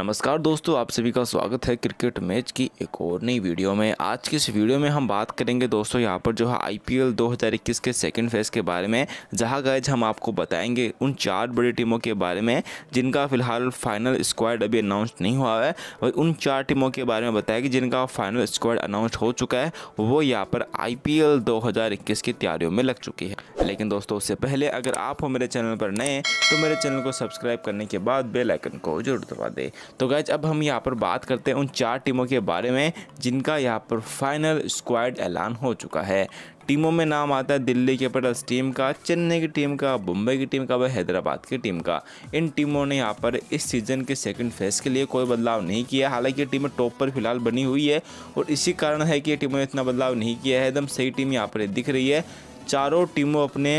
नमस्कार दोस्तों आप सभी का स्वागत है क्रिकेट मैच की एक और नई वीडियो में आज की इस वीडियो में हम बात करेंगे दोस्तों यहाँ पर जो है आईपीएल 2021 के सेकंड फेज़ के बारे में जहाँ गए हम आपको बताएंगे उन चार बड़ी टीमों के बारे में जिनका फिलहाल फाइनल स्क्वाड अभी अनाउंस नहीं हुआ है और उन चार टीमों के बारे में बताएगी जिनका फाइनल स्क्वाड अनाउंस हो चुका है वो यहाँ पर आई पी की तैयारियों में लग चुकी है लेकिन दोस्तों उससे पहले अगर आप हो मेरे चैनल पर नए तो मेरे चैनल को सब्सक्राइब करने के बाद बेलाइकन को जरूर दबा दें तो गैज अब हम यहाँ पर बात करते हैं उन चार टीमों के बारे में जिनका यहाँ पर फाइनल स्क्वाड ऐलान हो चुका है टीमों में नाम आता है दिल्ली कैपिटल्स टीम का चेन्नई की टीम का मुंबई की टीम का व हैदराबाद की टीम का इन टीमों ने यहाँ पर इस सीज़न के सेकंड फेज़ के लिए कोई बदलाव नहीं किया हालांकि ये टीमें टॉप पर फिलहाल बनी हुई है और इसी कारण है कि ये टीमों ने इतना बदलाव नहीं किया है एकदम सही टीम यहाँ पर दिख रही है चारों टीमों अपने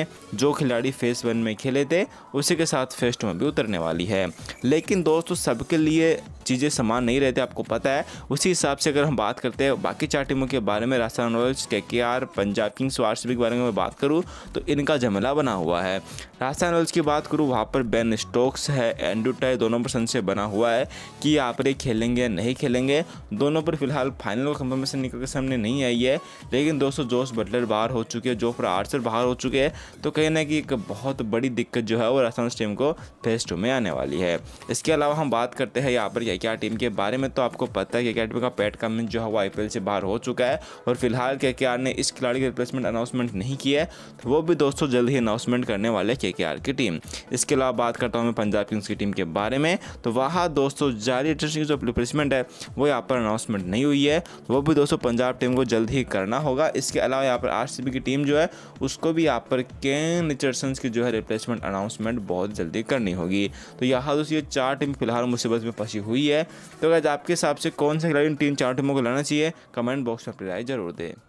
जो खिलाड़ी फेस वन में खेले थे उसी के साथ फेस्ट में भी उतरने वाली है लेकिन दोस्तों सबके लिए चीज़ें समान नहीं रहते आपको पता है उसी हिसाब से अगर हम बात करते हैं बाकी चार टीमों के बारे में राजस्थान रॉयल्स के के आर पंजाब किंग्स और के बारे में बात करूँ तो इनका जमला बना हुआ है राजस्थान रॉयल्स की बात करूँ वहाँ पर बेन स्टोक्स है एंडू टाई दोनों पर संशय बना हुआ है कि यहाँ पर खेलेंगे नहीं खेलेंगे दोनों पर फिलहाल फाइनल कंफर्मेशन निकल के सामने नहीं आई है लेकिन दोस्तों जोश बटलर बाहर हो चुके हैं पर आर्चर बाहर हो चुके हैं तो कहीं ना कि एक बहुत बड़ी दिक्कत जो है वो राजस्थान टीम को फेस्ट में आने वाली है इसके अलावा हम बात करते हैं यहाँ पर क्या टीम के बारे में तो आपको पता है केकेआर का पैट कमिंस जो है वो आई से बाहर हो चुका है और फिलहाल के ने इस खिलाड़ी की रिप्लेसमेंट अनाउंसमेंट नहीं किया है तो वो भी दोस्तों जल्द ही अनाउंसमेंट करने वाले के की टीम इसके अलावा बात करता हूँ मैं पंजाब किंग्स की टीम के बारे में तो वहाँ दोस्तों जारी इंटरेस्टिंग जो रिप्लेसमेंट है वो यहाँ पर अनाउंसमेंट नहीं हुई है तो वो भी दोस्तों पंजाब टीम को जल्द ही करना होगा इसके अलावा यहाँ पर आर की टीम जो है उसको भी यहाँ पर कैन रिचर्डसन की जो है रिप्लेसमेंट अनाउंसमेंट बहुत जल्दी करनी होगी तो यहाँ दोस्तों ये चार टीम फिलहाल मुसीबत में फंसी हुई है तो अगर आपके हिसाब से कौन सा खिलाड़ी इन तीन चार टीमों को लाना चाहिए कमेंट बॉक्स में अपनी राय जरूर दें